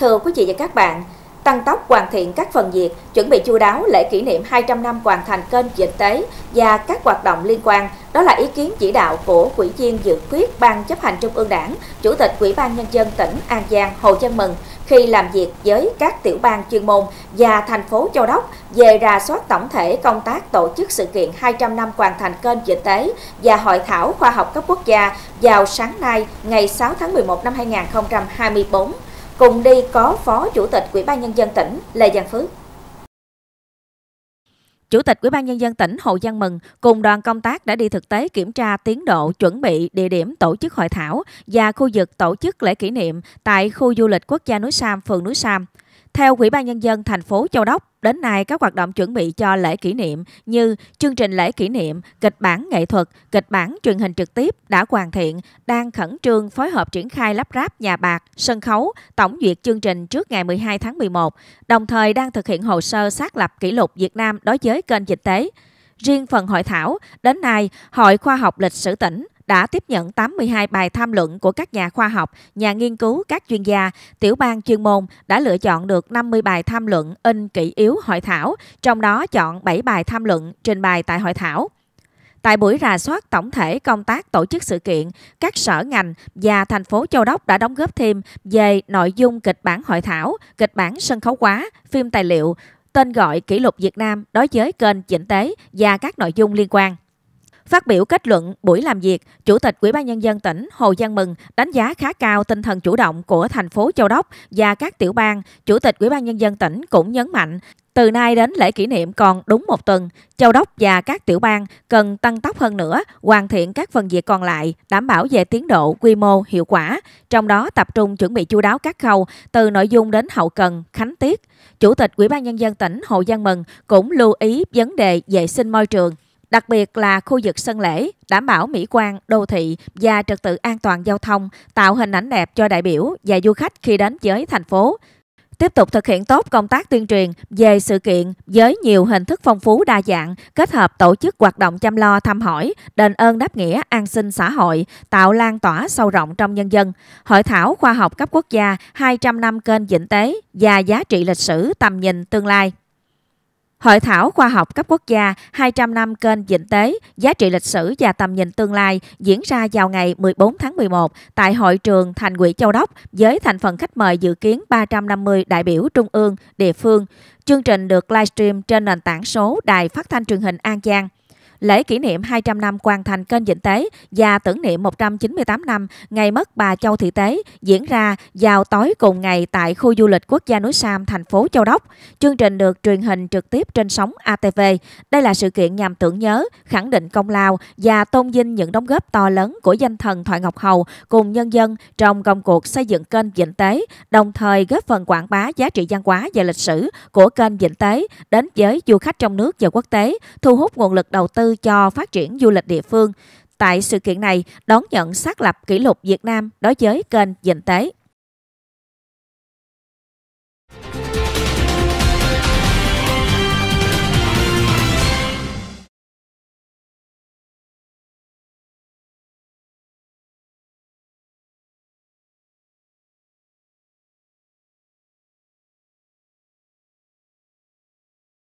Thưa quý vị và các bạn, tăng tốc hoàn thiện các phần việc, chuẩn bị chu đáo lễ kỷ niệm 200 năm hoàn thành kênh dịch tế và các hoạt động liên quan. Đó là ý kiến chỉ đạo của Quỹ viên dự quyết Ban chấp hành Trung ương Đảng, Chủ tịch quỹ ban Nhân dân tỉnh An Giang Hồ chân Mừng khi làm việc với các tiểu ban chuyên môn và thành phố Châu Đốc về rà soát tổng thể công tác tổ chức sự kiện 200 năm hoàn thành kênh dịch tế và hội thảo khoa học cấp quốc gia vào sáng nay ngày 6 tháng 11 năm 2024. Cùng đi có Phó Chủ tịch Ủy ban Nhân dân tỉnh Lê Giang Phước. Chủ tịch Ủy ban nhân dân tỉnh Hồ Giang Mừng cùng đoàn công tác đã đi thực tế kiểm tra tiến độ chuẩn bị địa điểm tổ chức hội thảo và khu vực tổ chức lễ kỷ niệm tại khu du lịch quốc gia núi Sam, phường núi Sam. Theo Ủy ban Nhân dân thành phố Châu Đốc, đến nay các hoạt động chuẩn bị cho lễ kỷ niệm như chương trình lễ kỷ niệm, kịch bản nghệ thuật, kịch bản truyền hình trực tiếp đã hoàn thiện, đang khẩn trương phối hợp triển khai lắp ráp nhà bạc, sân khấu, tổng duyệt chương trình trước ngày 12 tháng 11, đồng thời đang thực hiện hồ sơ xác lập kỷ lục Việt Nam đối với kênh dịch tế. Riêng phần hội thảo, đến nay, Hội Khoa học Lịch sử tỉnh đã tiếp nhận 82 bài tham luận của các nhà khoa học, nhà nghiên cứu, các chuyên gia, tiểu ban chuyên môn đã lựa chọn được 50 bài tham luận in kỹ yếu hội thảo, trong đó chọn 7 bài tham luận trình bày tại hội thảo. Tại buổi rà soát tổng thể công tác tổ chức sự kiện, các sở ngành và thành phố Châu Đốc đã đóng góp thêm về nội dung kịch bản hội thảo, kịch bản sân khấu hóa, phim tài liệu, tên gọi kỷ lục Việt Nam đối với kênh chỉnh tế và các nội dung liên quan. Phát biểu kết luận buổi làm việc, Chủ tịch Ủy ban nhân dân tỉnh Hồ Giang Mừng đánh giá khá cao tinh thần chủ động của thành phố Châu Đốc và các tiểu bang. Chủ tịch Ủy ban nhân dân tỉnh cũng nhấn mạnh từ nay đến lễ kỷ niệm còn đúng một tuần, Châu Đốc và các tiểu bang cần tăng tốc hơn nữa, hoàn thiện các phần việc còn lại, đảm bảo về tiến độ, quy mô, hiệu quả, trong đó tập trung chuẩn bị chú đáo các khâu từ nội dung đến hậu cần, khánh tiết. Chủ tịch Ủy ban nhân dân tỉnh Hồ Giang Mừng cũng lưu ý vấn đề vệ sinh môi trường đặc biệt là khu vực sân lễ, đảm bảo mỹ quan, đô thị và trật tự an toàn giao thông, tạo hình ảnh đẹp cho đại biểu và du khách khi đến với thành phố. Tiếp tục thực hiện tốt công tác tuyên truyền về sự kiện với nhiều hình thức phong phú đa dạng, kết hợp tổ chức hoạt động chăm lo thăm hỏi, đền ơn đáp nghĩa an sinh xã hội, tạo lan tỏa sâu rộng trong nhân dân. Hội thảo khoa học cấp quốc gia 200 năm kênh dĩnh tế và giá trị lịch sử tầm nhìn tương lai. Hội thảo khoa học cấp quốc gia 200 năm kênh Vĩnh Tế, giá trị lịch sử và tầm nhìn tương lai diễn ra vào ngày 14 tháng 11 tại hội trường Thành ủy Châu Đốc với thành phần khách mời dự kiến 350 đại biểu trung ương, địa phương. Chương trình được livestream trên nền tảng số Đài Phát thanh truyền hình An Giang lễ kỷ niệm 200 năm hoàn thành kênh Vĩnh Tế và tưởng niệm 198 năm ngày mất bà Châu Thị Tế diễn ra vào tối cùng ngày tại khu du lịch quốc gia núi Sam, thành phố Châu Đốc. Chương trình được truyền hình trực tiếp trên sóng ATV. Đây là sự kiện nhằm tưởng nhớ, khẳng định công lao và tôn vinh những đóng góp to lớn của danh thần Thoại Ngọc Hầu cùng nhân dân trong công cuộc xây dựng kênh Vĩnh Tế, đồng thời góp phần quảng bá giá trị văn hóa và lịch sử của kênh Vĩnh Tế đến với du khách trong nước và quốc tế, thu hút nguồn lực đầu tư tư cho phát triển du lịch địa phương. Tại sự kiện này, đón nhận xác lập kỷ lục Việt Nam đối với kênh Dình Tế.